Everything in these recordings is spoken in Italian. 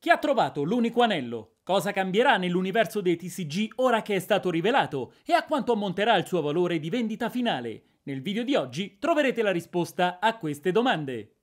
Chi ha trovato l'unico anello? Cosa cambierà nell'universo dei TCG ora che è stato rivelato? E a quanto ammonterà il suo valore di vendita finale? Nel video di oggi troverete la risposta a queste domande.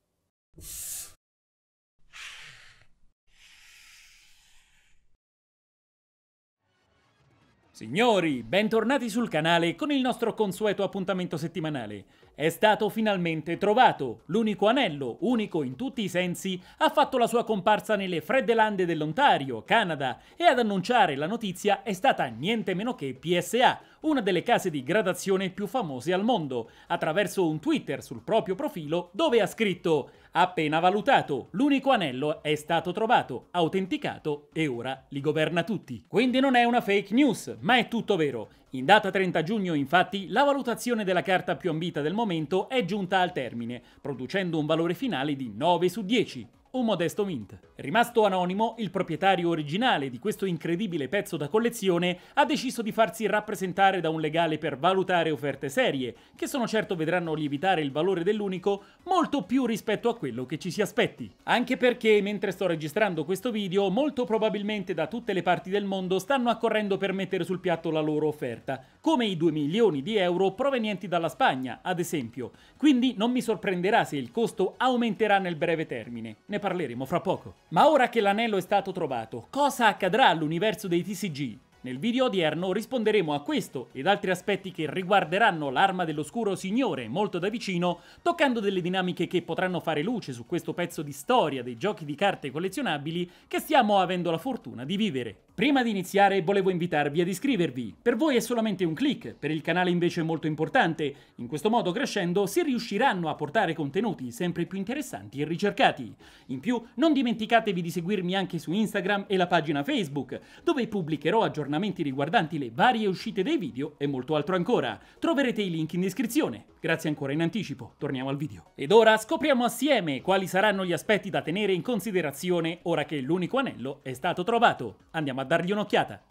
Signori, bentornati sul canale con il nostro consueto appuntamento settimanale. È stato finalmente trovato. L'unico anello, unico in tutti i sensi, ha fatto la sua comparsa nelle fredde lande dell'Ontario, Canada, e ad annunciare la notizia è stata niente meno che PSA, una delle case di gradazione più famose al mondo, attraverso un Twitter sul proprio profilo dove ha scritto Appena valutato, l'unico anello è stato trovato, autenticato e ora li governa tutti. Quindi non è una fake news, ma è tutto vero. In data 30 giugno, infatti, la valutazione della carta più ambita del momento è giunta al termine, producendo un valore finale di 9 su 10, un modesto mint. Rimasto anonimo, il proprietario originale di questo incredibile pezzo da collezione ha deciso di farsi rappresentare da un legale per valutare offerte serie, che sono certo vedranno lievitare il valore dell'unico molto più rispetto a quello che ci si aspetti. Anche perché, mentre sto registrando questo video, molto probabilmente da tutte le parti del mondo stanno accorrendo per mettere sul piatto la loro offerta, come i 2 milioni di euro provenienti dalla Spagna, ad esempio. Quindi non mi sorprenderà se il costo aumenterà nel breve termine. Ne parleremo fra poco. Ma ora che l'anello è stato trovato, cosa accadrà all'universo dei TCG? Nel video odierno risponderemo a questo ed altri aspetti che riguarderanno l'arma dell'oscuro signore molto da vicino, toccando delle dinamiche che potranno fare luce su questo pezzo di storia dei giochi di carte collezionabili che stiamo avendo la fortuna di vivere. Prima di iniziare volevo invitarvi ad iscrivervi. Per voi è solamente un click, per il canale invece è molto importante. In questo modo crescendo si riusciranno a portare contenuti sempre più interessanti e ricercati. In più non dimenticatevi di seguirmi anche su Instagram e la pagina Facebook, dove pubblicherò aggiornamenti riguardanti le varie uscite dei video e molto altro ancora. Troverete i link in descrizione. Grazie ancora in anticipo, torniamo al video. Ed ora scopriamo assieme quali saranno gli aspetti da tenere in considerazione ora che l'unico anello è stato trovato. Andiamo ad dargli un'occhiata.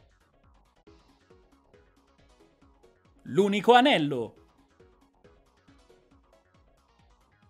L'unico anello!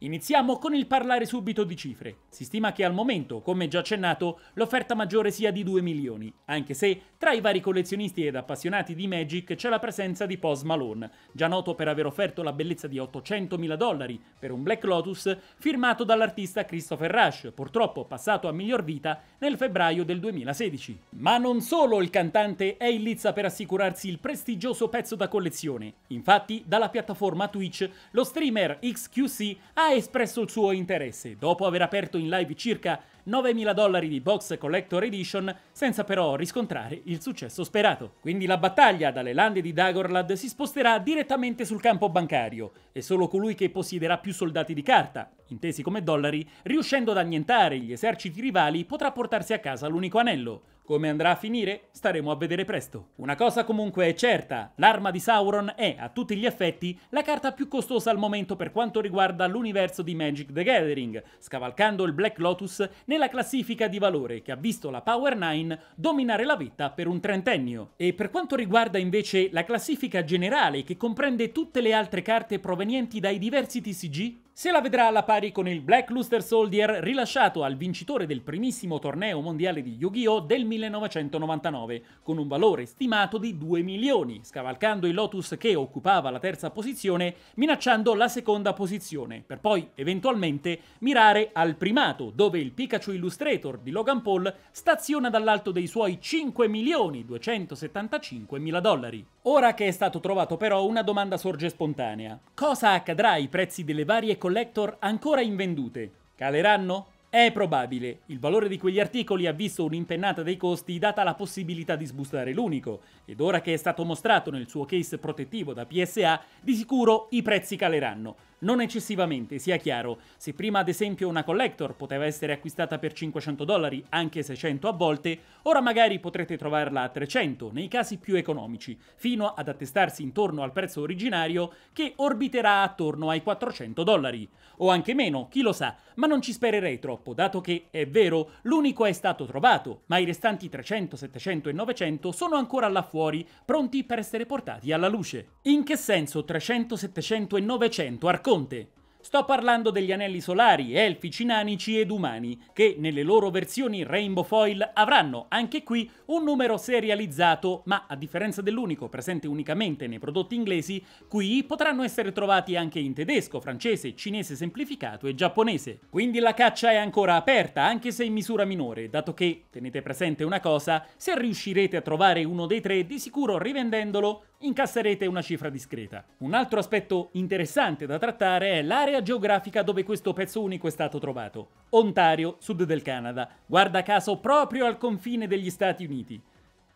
Iniziamo con il parlare subito di cifre. Si stima che al momento, come già accennato, l'offerta maggiore sia di 2 milioni, anche se tra i vari collezionisti ed appassionati di Magic c'è la presenza di Post Malone, già noto per aver offerto la bellezza di 800 mila dollari per un Black Lotus firmato dall'artista Christopher Rush, purtroppo passato a miglior vita nel febbraio del 2016. Ma non solo il cantante è in lizza per assicurarsi il prestigioso pezzo da collezione. Infatti, dalla piattaforma Twitch, lo streamer XQC ha ha espresso il suo interesse, dopo aver aperto in live circa 9.000 dollari di box collector edition, senza però riscontrare il successo sperato. Quindi la battaglia dalle lande di Dagorlad si sposterà direttamente sul campo bancario, e solo colui che possiederà più soldati di carta, intesi come dollari, riuscendo ad annientare gli eserciti rivali potrà portarsi a casa l'unico anello, come andrà a finire staremo a vedere presto. Una cosa comunque è certa, l'arma di Sauron è a tutti gli effetti la carta più costosa al momento per quanto riguarda l'universo di Magic the Gathering, scavalcando il Black Lotus nella classifica di valore che ha visto la Power 9 dominare la vetta per un trentennio. E per quanto riguarda invece la classifica generale che comprende tutte le altre carte provenienti dai diversi TCG, se la vedrà alla pari con il Black Luster Soldier rilasciato al vincitore del primissimo torneo mondiale di Yu-Gi-Oh! del 1999, con un valore stimato di 2 milioni, scavalcando il Lotus che occupava la terza posizione, minacciando la seconda posizione, per poi eventualmente mirare al primato, dove il Pikachu Illustrator di Logan Paul staziona dall'alto dei suoi 5 milioni 275 mila dollari. Ora che è stato trovato però una domanda sorge spontanea. Cosa accadrà ai prezzi delle varie collector ancora invendute. Caleranno? È probabile. Il valore di quegli articoli ha visto un'impennata dei costi data la possibilità di sbustare l'unico, ed ora che è stato mostrato nel suo case protettivo da PSA, di sicuro i prezzi caleranno. Non eccessivamente, sia chiaro. Se prima ad esempio una collector poteva essere acquistata per 500 dollari, anche 600 a volte, ora magari potrete trovarla a 300 nei casi più economici, fino ad attestarsi intorno al prezzo originario che orbiterà attorno ai 400 dollari. O anche meno, chi lo sa, ma non ci spererei troppo, dato che, è vero, l'unico è stato trovato, ma i restanti 300, 700 e 900 sono ancora là fuori, pronti per essere portati alla luce. In che senso 300, 700 e 900 arco Conte. Sto parlando degli anelli solari, elfi, cinanici ed umani, che nelle loro versioni Rainbow Foil avranno anche qui un numero serializzato, ma a differenza dell'unico presente unicamente nei prodotti inglesi, qui potranno essere trovati anche in tedesco, francese, cinese semplificato e giapponese. Quindi la caccia è ancora aperta, anche se in misura minore, dato che, tenete presente una cosa, se riuscirete a trovare uno dei tre, di sicuro rivendendolo incasserete una cifra discreta. Un altro aspetto interessante da trattare è l'area geografica dove questo pezzo unico è stato trovato, Ontario, sud del Canada, guarda caso proprio al confine degli Stati Uniti.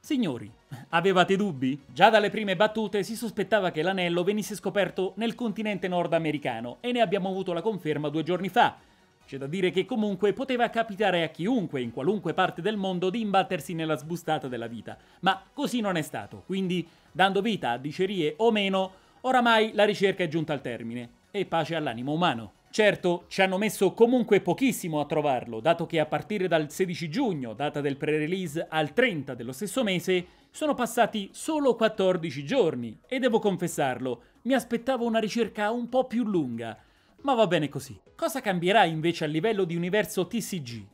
Signori, avevate dubbi? Già dalle prime battute si sospettava che l'anello venisse scoperto nel continente nordamericano e ne abbiamo avuto la conferma due giorni fa, c'è da dire che comunque poteva capitare a chiunque, in qualunque parte del mondo, di imbattersi nella sbustata della vita, ma così non è stato, quindi, dando vita a dicerie o meno, oramai la ricerca è giunta al termine, e pace all'animo umano. Certo, ci hanno messo comunque pochissimo a trovarlo, dato che a partire dal 16 giugno, data del pre-release, al 30 dello stesso mese, sono passati solo 14 giorni e devo confessarlo, mi aspettavo una ricerca un po' più lunga, ma va bene così. Cosa cambierà invece a livello di universo TCG?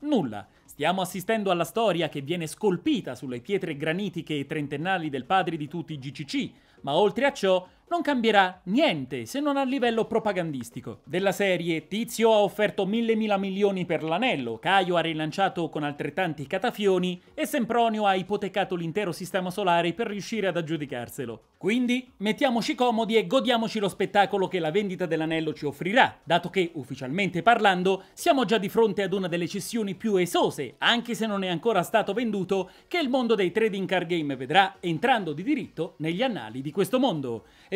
Nulla. Stiamo assistendo alla storia che viene scolpita sulle pietre granitiche e trentennali del padre di tutti i GCC, ma oltre a ciò non cambierà niente se non a livello propagandistico. Della serie Tizio ha offerto mille mila milioni per l'anello, Caio ha rilanciato con altrettanti catafioni e Sempronio ha ipotecato l'intero sistema solare per riuscire ad aggiudicarselo. Quindi mettiamoci comodi e godiamoci lo spettacolo che la vendita dell'anello ci offrirà, dato che ufficialmente parlando siamo già di fronte ad una delle cessioni più esose, anche se non è ancora stato venduto, che il mondo dei trading card game vedrà entrando di diritto negli annali di questo mondo. E